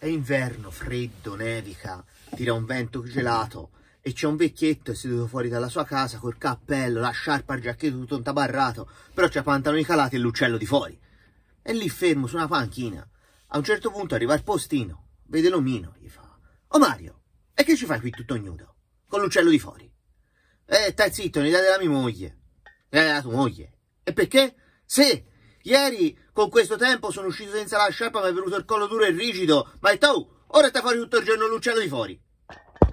È inverno, freddo, nevica, tira un vento gelato e c'è un vecchietto seduto fuori dalla sua casa col cappello, la sciarpa, il giacchetto tutto intabarrato, però c'ha pantaloni calati e l'uccello di fuori. È lì fermo su una panchina. A un certo punto arriva il postino, vede l'omino, gli fa «Oh Mario, e che ci fai qui tutto nudo? Con l'uccello di fuori?» «Eh, stai zitto, ne dai della mia moglie». «Ne eh, dai della tua moglie». «E perché?» «Sì, ieri con questo tempo sono uscito senza la sciarpa, mi è venuto il collo duro e rigido. Ma è tau, ora sta fuori tutto il giorno l'uccello di fuori.